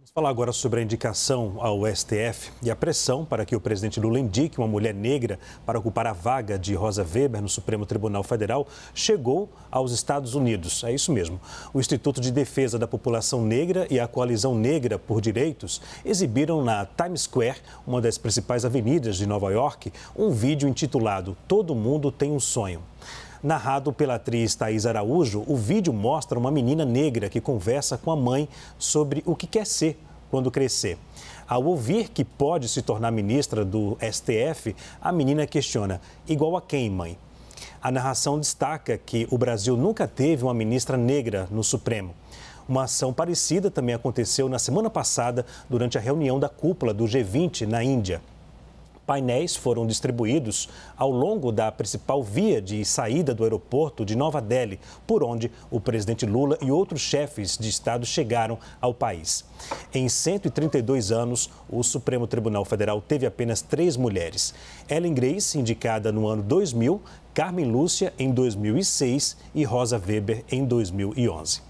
Vamos falar agora sobre a indicação ao STF e a pressão para que o presidente Lula indique uma mulher negra para ocupar a vaga de Rosa Weber no Supremo Tribunal Federal chegou aos Estados Unidos. É isso mesmo. O Instituto de Defesa da População Negra e a Coalizão Negra por Direitos exibiram na Times Square, uma das principais avenidas de Nova York, um vídeo intitulado Todo Mundo Tem um Sonho. Narrado pela atriz Thais Araújo, o vídeo mostra uma menina negra que conversa com a mãe sobre o que quer ser quando crescer. Ao ouvir que pode se tornar ministra do STF, a menina questiona: igual a quem, mãe? A narração destaca que o Brasil nunca teve uma ministra negra no Supremo. Uma ação parecida também aconteceu na semana passada durante a reunião da cúpula do G20 na Índia. Painéis foram distribuídos ao longo da principal via de saída do aeroporto de Nova Delhi, por onde o presidente Lula e outros chefes de Estado chegaram ao país. Em 132 anos, o Supremo Tribunal Federal teve apenas três mulheres. Ellen Grace, indicada no ano 2000, Carmen Lúcia, em 2006 e Rosa Weber, em 2011.